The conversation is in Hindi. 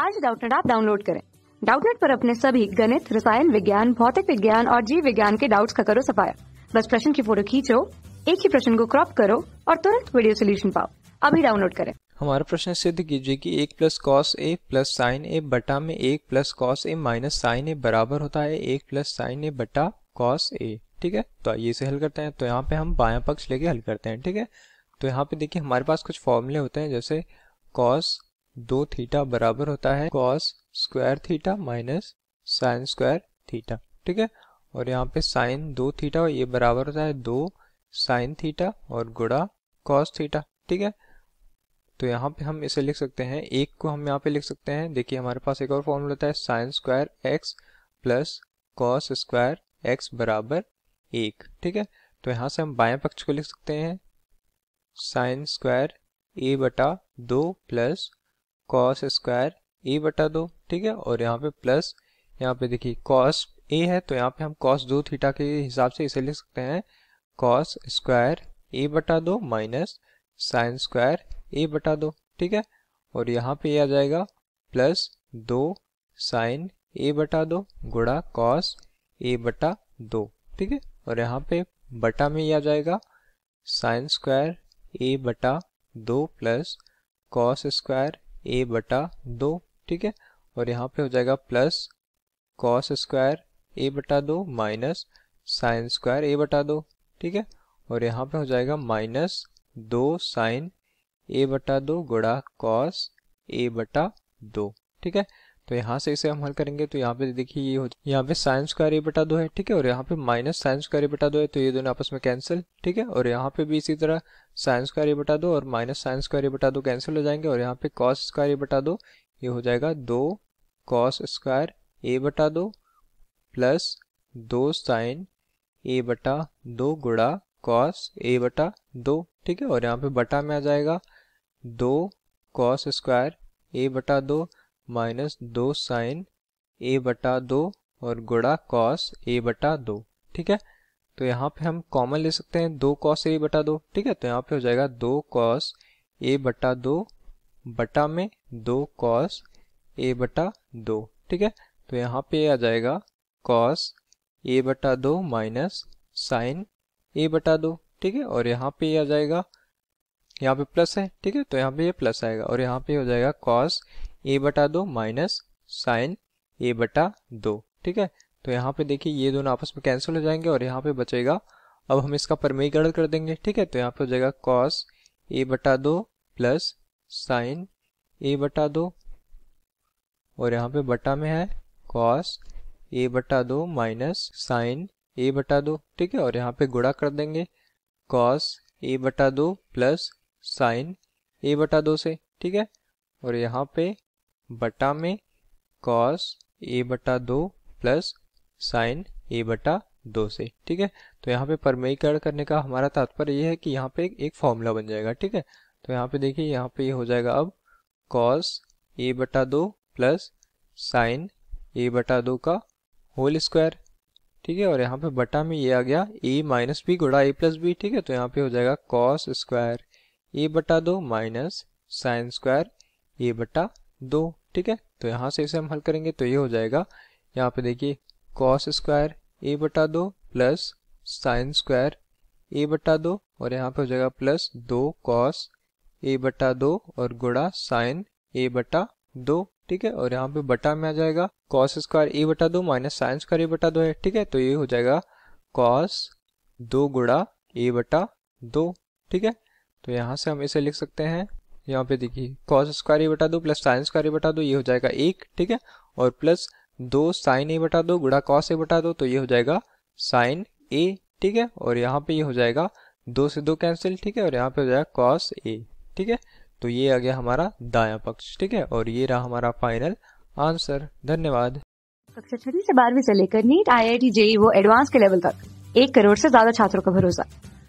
आज डाउटनेट आप डाउनलोड करें डाउटनेट पर अपने सभी गणित रसायन विज्ञान भौतिक विज्ञान और जीव विज्ञान के डाउट्स का करो सफाया बस प्रश्न की फोटो खींचो एक ही प्रश्न को क्रॉप करो और तुरंत वीडियो सोल्यूशन पाओ अभी डाउनलोड करें हमारा प्रश्न सिद्ध कीजिए कि एक plus cos A plus sine A बटा में एक plus cos A minus sine A बराबर होता है एक प्लस साइन ए बटा कॉस ए ठीक है तो आइए इसे हल करते हैं तो यहाँ पे हम बाया पक्ष लेके हल करते हैं ठीक है तो यहाँ पे देखिए हमारे पास कुछ फॉर्मूले होते हैं जैसे कॉस दो थीटा बराबर होता है cos square theta minus sine square theta ठीक है और यहाँ पे साइन दो थीटा ये बराबर होता है दो साइन थीटा और गुड़ा कॉस थीटा ठीक है तो यहाँ पे हम इसे लिख सकते हैं एक को हम यहाँ पे लिख सकते हैं देखिए हमारे पास एक और फॉर्मूला होता है sine square X plus cos square X बराबर एक ठीक है तो यहाँ से हम बाएं पक्ष को लिख सकते हैं साइन स्क्वायर ए बटा दो प्लस कॉस स्क्वायर ए बटा दो ठीक है और यहाँ पे प्लस यहाँ पे देखिए कॉस ए है तो यहाँ पे हम कॉस दो थीटा के हिसाब से इसे लिख सकते हैं कॉस स्क्वायर ए बटा दो माइनस साइन स्क्वायर ए बटा दो ठीक है और यहाँ पे आ जाएगा प्लस दो साइन ए बटा दो गुड़ा कॉस ए बटा दो ठीक है और यहाँ पे बटा में आ जाएगा साइन स्क्वायर ए बटा दो प्लस कॉस स्क्वायर ए बटा दो ठीक है और यहाँ पे हो जाएगा प्लस कॉस स्क्वायर ए बटा दो माइनस साइन स्क्वायर ए बटा दो ठीक है और यहाँ पे हो जाएगा माइनस दो साइन ए बटा दो गुड़ा कॉस ए बटा दो ठीक है तो यहाँ से इसे हम हल करेंगे तो यहाँ पे देखिए ये हो यहाँ पे साइंस का रे बटा दो है ठीक है और यहाँ पे माइनस साइंस का रे बटा दो है तो ये दोनों आपस में कैंसिल ठीक है और यहाँ पे भी इसी तरह साइंस का रे बटा दो और माइनस साइंस का रे बटा दो कैंसिल हो जाएंगे और यहाँ पे कॉस का रे बटा दो ये हो जाएगा दो कॉस स्क्वायर ए बटा दो प्लस दो साइन ए बटा दो गुड़ा कॉस ए बटा दो ठीक है और यहाँ पे बटा में आ जाएगा दो कॉस स्क्वायर ए बटा दो माइनस दो साइन ए बटा दो और गुड़ा कॉस ए बटा दो ठीक है तो यहाँ पे हम कॉमन ले सकते हैं दो कॉस ए बटा दो ठीक है तो यहाँ पे हो जाएगा दो कॉस ए बटा दो बटा में दो कॉस ए बटा दो ठीक है तो यहाँ पे आ जाएगा कॉस ए बटा दो माइनस साइन ए बटा दो ठीक है और यहाँ पे आ जाएगा यहाँ पे प्लस है ठीक है तो यहाँ पे ये यह प्लस आएगा और यहाँ पे हो जाएगा कॉस ए बटा दो माइनस साइन ए बटा दो ठीक है तो यहाँ पे देखिए ये दोनों आपस में कैंसिल हो जाएंगे और यहाँ पे बचेगा अब हम इसका परमीकरण कर देंगे ठीक है तो यहाँ पे हो जाएगा कॉस ए बटा दो प्लस साइन ए बटा दो और यहाँ पे बटा में है कॉस ए बटा दो माइनस साइन ए बटा दो ठीक है और यहाँ पे गुड़ा कर देंगे कॉस ए बटा दो प्लस साइन ए बटा दो से ठीक है और यहाँ पे बटा में कॉस ए बटा दो प्लस साइन ए बटा दो से ठीक है तो यहाँ पे परमयीकरण करने का हमारा तात्पर्य यह है कि यहाँ पे एक फॉर्मूला बन जाएगा ठीक है तो यहाँ पे देखिए यहाँ पे ये यह हो जाएगा अब कॉस ए बटा दो प्लस साइन ए बटा दो का होल स्क्वायर ठीक है और यहाँ पे बटा में ये आ गया ए माइनस बी गुड़ा ए प्लस बी ठीक है तो यहाँ पे हो जाएगा कॉस स्क्वायर ए बटा दो माइनस साइन स्क्वायर ए बटा दो ठीक है तो यहाँ से इसे हम हल करेंगे तो ये हो जाएगा यहाँ पे देखिए कॉस स्क्वायर ए बटा दो प्लस साइन स्क्वायर ए बटा दो और यहाँ पे हो जाएगा प्लस दो कॉस ए बटा दो और गुड़ा साइन ए बटा दो ठीक है और यहाँ पे बटा में आ जाएगा कॉस स्क्वायर ए बटा दो माइनस साइन स्क्वायर ए बटा दो है ठीक है तो ये हो जाएगा कॉस दो गुड़ा ए बटा दो ठीक है तो यहाँ से हम इसे लिख सकते हैं यहाँ पे देखिए कॉस स्क्वायर ए बटा दो प्लस साइन स्क्वायर ए बटा दो ये हो जाएगा एक ठीक है और प्लस दो साइन ए बटा दो गुड़ा कॉस ए बटा दो तो ये हो जाएगा साइन ए ठीक है और यहाँ पे ये हो जाएगा दो से दो कैंसिल ठीक है और यहाँ पे हो जाएगा कॉस ए ठीक है तो ये आ गया हमारा दाया पक्ष ठीक है और ये रहा हमारा फाइनल आंसर धन्यवाद कक्षा छठी से बारहवीं से लेकर NEET I I T JEE वो एडवांस के लेवल तक एक करोड़ से ज्यादा छात्रों का भरोसा